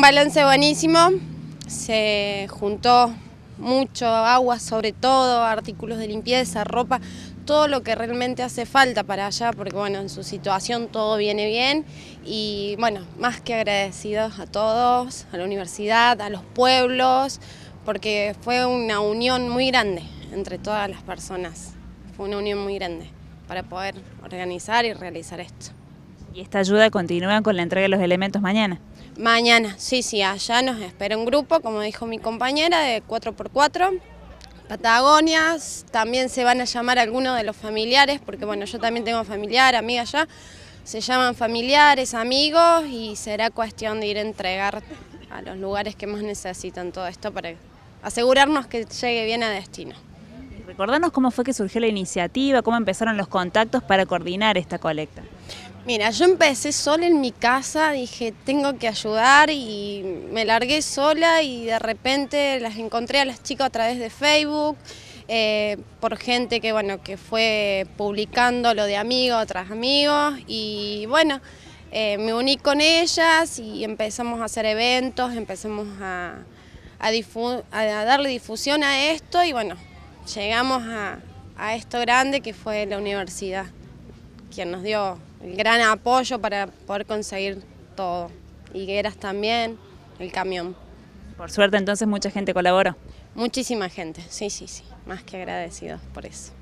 Un balance buenísimo, se juntó mucho agua, sobre todo artículos de limpieza, ropa, todo lo que realmente hace falta para allá, porque bueno, en su situación todo viene bien y bueno, más que agradecidos a todos, a la universidad, a los pueblos, porque fue una unión muy grande entre todas las personas, fue una unión muy grande para poder organizar y realizar esto. ¿Y esta ayuda continúa con la entrega de los elementos mañana? Mañana, sí, sí, allá nos espera un grupo, como dijo mi compañera, de 4x4, Patagonias, también se van a llamar algunos de los familiares, porque bueno, yo también tengo familiar, amiga allá, se llaman familiares, amigos y será cuestión de ir a entregar a los lugares que más necesitan todo esto para asegurarnos que llegue bien a destino. Recordarnos cómo fue que surgió la iniciativa, cómo empezaron los contactos para coordinar esta colecta. Mira, yo empecé sola en mi casa, dije, tengo que ayudar y me largué sola y de repente las encontré a las chicas a través de Facebook, eh, por gente que, bueno, que fue publicando lo de amigos tras amigos y bueno, eh, me uní con ellas y empezamos a hacer eventos, empezamos a, darle difusión a esto y bueno, llegamos a esto grande que fue la universidad quien nos dio el gran apoyo para poder conseguir todo. Higueras también, el camión. Por suerte entonces mucha gente colaboró. Muchísima gente, sí, sí, sí, más que agradecidos por eso.